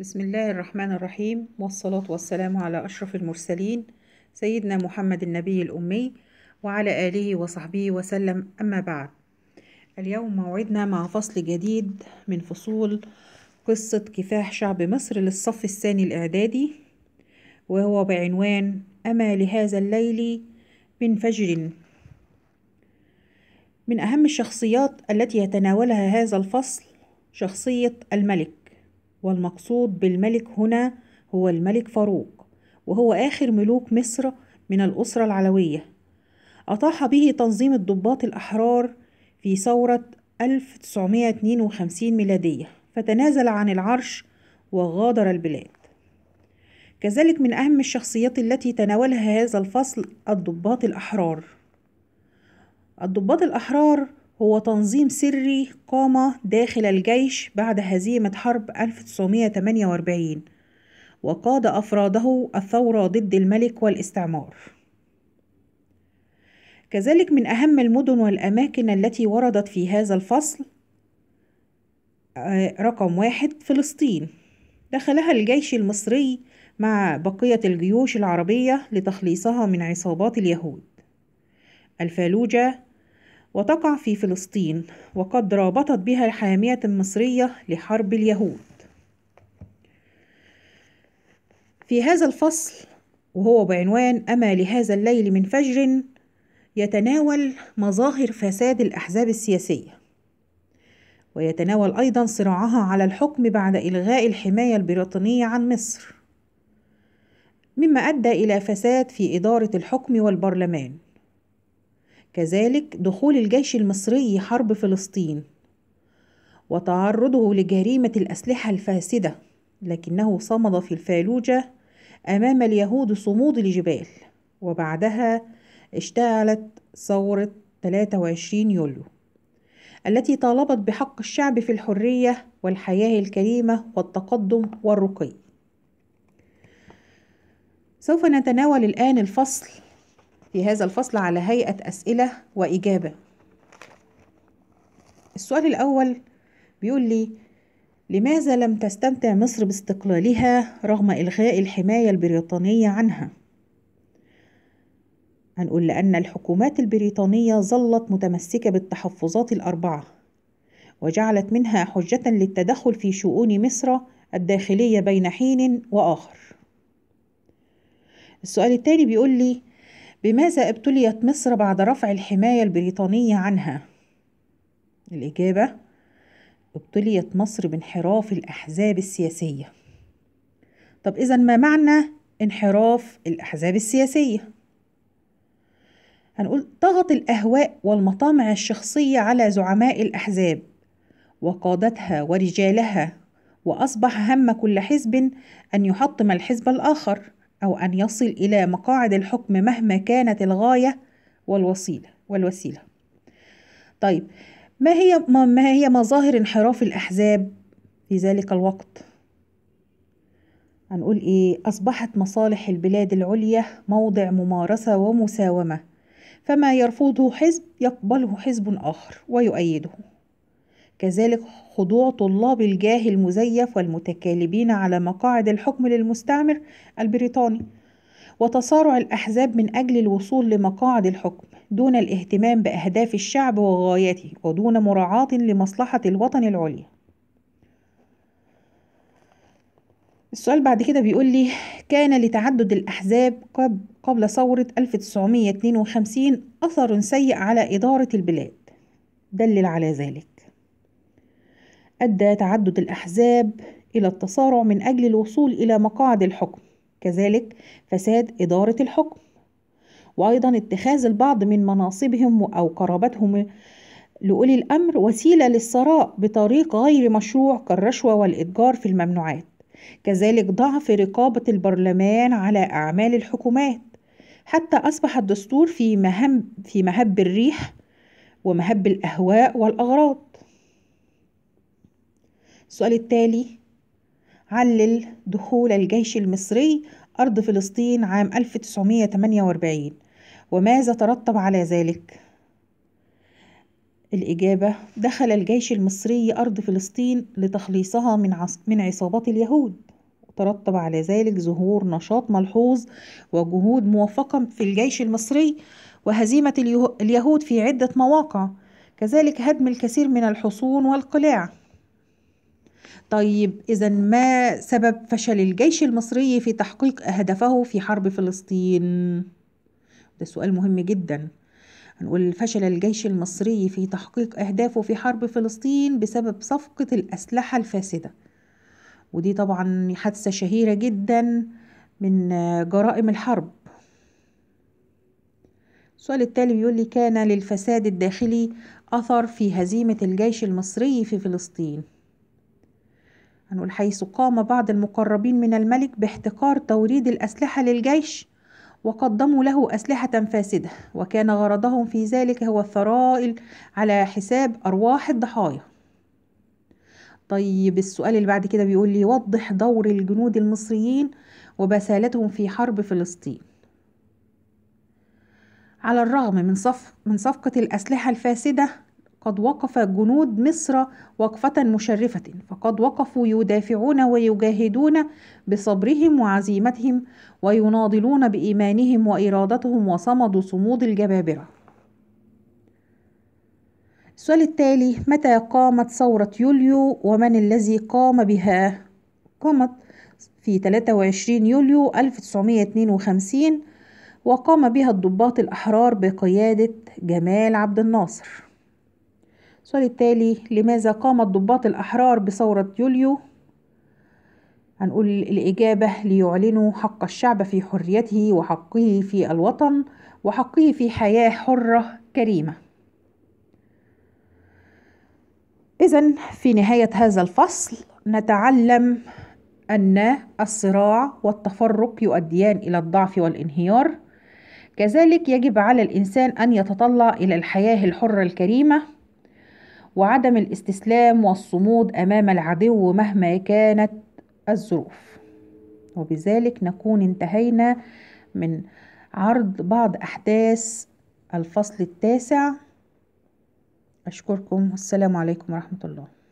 بسم الله الرحمن الرحيم والصلاة والسلام على أشرف المرسلين سيدنا محمد النبي الأمي وعلى آله وصحبه وسلم أما بعد اليوم موعدنا مع فصل جديد من فصول قصة كفاح شعب مصر للصف الثاني الإعدادي وهو بعنوان أما لهذا الليل من فجر من أهم الشخصيات التي يتناولها هذا الفصل شخصية الملك والمقصود بالملك هنا هو الملك فاروق وهو آخر ملوك مصر من الأسرة العلوية أطاح به تنظيم الضباط الأحرار في ثورة 1952 ميلادية فتنازل عن العرش وغادر البلاد كذلك من أهم الشخصيات التي تناولها هذا الفصل الضباط الأحرار الضباط الأحرار هو تنظيم سري قام داخل الجيش بعد هزيمة حرب 1948 وقاد أفراده الثورة ضد الملك والاستعمار كذلك من أهم المدن والأماكن التي وردت في هذا الفصل آه، رقم واحد فلسطين دخلها الجيش المصري مع بقية الجيوش العربية لتخليصها من عصابات اليهود الفالوجة وتقع في فلسطين وقد رابطت بها الحامية المصرية لحرب اليهود في هذا الفصل وهو بعنوان أما لهذا الليل من فجر يتناول مظاهر فساد الأحزاب السياسية ويتناول أيضا صراعها على الحكم بعد إلغاء الحماية البريطانية عن مصر مما أدى إلى فساد في إدارة الحكم والبرلمان كذلك دخول الجيش المصري حرب فلسطين وتعرضه لجريمة الأسلحة الفاسدة لكنه صمد في الفالوجة أمام اليهود صمود الجبال وبعدها اشتعلت ثورة 23 يوليو التي طالبت بحق الشعب في الحرية والحياة الكريمة والتقدم والرقي سوف نتناول الآن الفصل في هذا الفصل على هيئة أسئلة وإجابة السؤال الأول بيقول لي لماذا لم تستمتع مصر باستقلالها رغم إلغاء الحماية البريطانية عنها؟ هنقول لأن الحكومات البريطانية ظلت متمسكة بالتحفظات الأربعة وجعلت منها حجة للتدخل في شؤون مصر الداخلية بين حين وآخر السؤال الثاني بيقول لي بماذا ابتليت مصر بعد رفع الحماية البريطانية عنها؟ الإجابة ابتليت مصر بانحراف الأحزاب السياسية طب إذا ما معنى انحراف الأحزاب السياسية؟ هنقول طغت الأهواء والمطامع الشخصية على زعماء الأحزاب وقادتها ورجالها وأصبح هم كل حزب أن يحطم الحزب الآخر أو أن يصل إلى مقاعد الحكم مهما كانت الغاية والوسيلة والوسيلة طيب ما هي ما هي مظاهر انحراف الأحزاب في ذلك الوقت هنقول إيه أصبحت مصالح البلاد العليا موضع ممارسة ومساومة فما يرفضه حزب يقبله حزب آخر ويؤيده كذلك خضوع طلاب الجاه المزيف والمتكالبين على مقاعد الحكم للمستعمر البريطاني وتصارع الأحزاب من أجل الوصول لمقاعد الحكم دون الاهتمام بأهداف الشعب وغايته ودون مراعاة لمصلحة الوطن العليا السؤال بعد كده بيقول لي كان لتعدد الأحزاب قبل ثورة 1952 أثر سيء على إدارة البلاد دلل على ذلك أدى تعدد الأحزاب إلى التصارع من أجل الوصول إلى مقاعد الحكم كذلك فساد إدارة الحكم وأيضا اتخاذ البعض من مناصبهم أو قرابتهم لأولي الأمر وسيلة للثراء بطريق غير مشروع كالرشوة والإتجار في الممنوعات كذلك ضعف رقابة البرلمان على أعمال الحكومات حتى أصبح الدستور في مهم في مهب الريح ومهب الأهواء والأغراض السؤال التالي علل دخول الجيش المصري أرض فلسطين عام 1948 وماذا ترتب على ذلك؟ الإجابة دخل الجيش المصري أرض فلسطين لتخليصها من, عص... من عصابات اليهود ترتب على ذلك ظهور نشاط ملحوظ وجهود موفقة في الجيش المصري وهزيمة اليهود في عدة مواقع كذلك هدم الكثير من الحصون والقلاع طيب إذا ما سبب فشل الجيش المصري في تحقيق هدفه في حرب فلسطين؟ ده سؤال مهم جدا هنقول فشل الجيش المصري في تحقيق أهدافه في حرب فلسطين بسبب صفقة الأسلحة الفاسدة ودي طبعا حادثة شهيرة جدا من جرائم الحرب السؤال التالي بيقول لي كان للفساد الداخلي أثر في هزيمة الجيش المصري في فلسطين هنقول حيث قام بعض المقربين من الملك باحتقار توريد الأسلحة للجيش وقدموا له أسلحة فاسدة وكان غرضهم في ذلك هو الثرائل على حساب أرواح الضحايا طيب السؤال اللي بعد كده بيقول لي وضح دور الجنود المصريين وبسالتهم في حرب فلسطين على الرغم من, صف من صفقة الأسلحة الفاسدة قد وقف جنود مصر وقفة مشرفة فقد وقفوا يدافعون ويجاهدون بصبرهم وعزيمتهم ويناضلون بإيمانهم وإرادتهم وصمدوا صمود الجبابرة السؤال التالي متى قامت ثورة يوليو ومن الذي قام بها؟ قامت في 23 يوليو 1952 وقام بها الضباط الأحرار بقيادة جمال عبد الناصر السؤال التالي لماذا قام الضباط الأحرار بثورة يوليو؟ هنقول الإجابة ليعلنوا حق الشعب في حريته وحقه في الوطن وحقه في حياة حرة كريمة إذا في نهاية هذا الفصل نتعلم أن الصراع والتفرق يؤديان إلى الضعف والانهيار كذلك يجب على الإنسان أن يتطلع إلى الحياة الحرة الكريمة وعدم الاستسلام والصمود امام العدو مهما كانت الظروف وبذلك نكون انتهينا من عرض بعض احداث الفصل التاسع اشكركم والسلام عليكم ورحمه الله